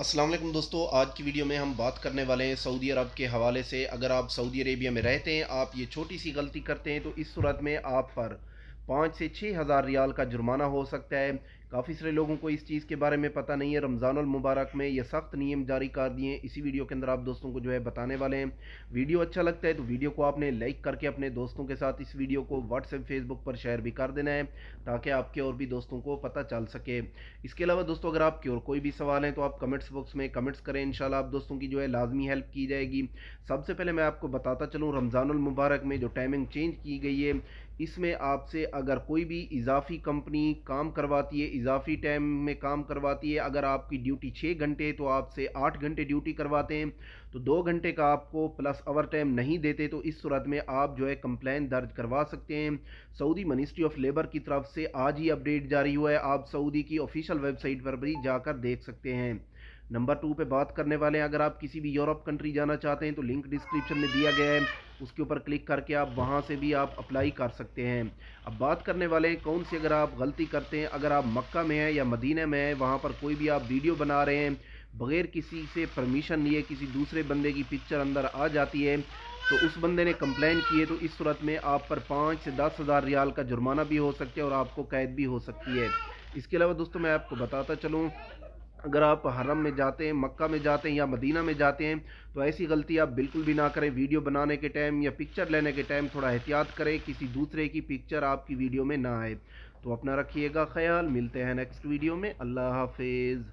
असलम दोस्तों आज की वीडियो में हम बात करने वाले हैं सऊदी अरब के हवाले से अगर आप सऊदी अरेबिया में रहते हैं आप ये छोटी सी गलती करते हैं तो इस सूरत में आप पर पाँच से छः हज़ार रियाल का जुर्माना हो सकता है काफ़ी सारे लोगों को इस चीज़ के बारे में पता नहीं है रमज़ान मुबारक में ये सख्त नियम जारी कर दिए इसी वीडियो के अंदर आप दोस्तों को जो है बताने वाले हैं वीडियो अच्छा लगता है तो वीडियो को आपने लाइक करके अपने दोस्तों के साथ इस वीडियो को व्हाट्सएप फेसबुक पर शेयर भी कर देना है ताकि आपके और भी दोस्तों को पता चल सके इसके अलावा दोस्तों अगर आपके और कोई भी सवाल है तो आप कमेंट्स बॉक्स में कमेंट्स करें इन आप दोस्तों की जो है लाजमी हेल्प की जाएगी सबसे पहले मैं आपको बताता चलूँ रमज़ान मुबारक में जो टाइमिंग चेंज की गई है इसमें आपसे अगर कोई भी इजाफी कंपनी काम करवाती है इजाफी टाइम में काम करवाती है अगर आपकी ड्यूटी छः घंटे तो आपसे आठ घंटे ड्यूटी करवाते हैं तो दो घंटे का आपको प्लस आवर टाइम नहीं देते तो इस सूरत में आप जो है कंप्लेन दर्ज करवा सकते हैं सऊदी मिनिस्ट्री ऑफ लेबर की तरफ से आज ही अपडेट जारी हुआ है आप सऊदी की ऑफिशियल वेबसाइट पर भी जाकर देख सकते हैं नंबर टू पे बात करने वाले हैं अगर आप किसी भी यूरोप कंट्री जाना चाहते हैं तो लिंक डिस्क्रिप्शन में दिया गया है उसके ऊपर क्लिक करके आप वहाँ से भी आप अप्लाई कर सकते हैं अब बात करने वाले हैं कौन सी अगर आप गलती करते हैं अगर आप मक्का में हैं या मदीने में हैं वहाँ पर कोई भी आप वीडियो बना रहे हैं बगैर किसी से परमिशन लिए किसी दूसरे बंदे की पिक्चर अंदर आ जाती है तो उस बंदे ने कंप्लेंट किए तो इस सूरत में आप पर पाँच से दस हज़ार रियाल का जुर्माना भी हो सकता है और आपको कैद भी हो सकती है इसके अलावा दोस्तों मैं आपको बताता चलूँ अगर आप हरम में जाते हैं मक्का में जाते हैं या मदीना में जाते हैं तो ऐसी गलती आप बिल्कुल भी ना करें वीडियो बनाने के टाइम या पिक्चर लेने के टाइम थोड़ा एहतियात करें किसी दूसरे की पिक्चर आपकी वीडियो में ना आए तो अपना रखिएगा ख्याल मिलते हैं नेक्स्ट वीडियो में अल्लाह हाफिज़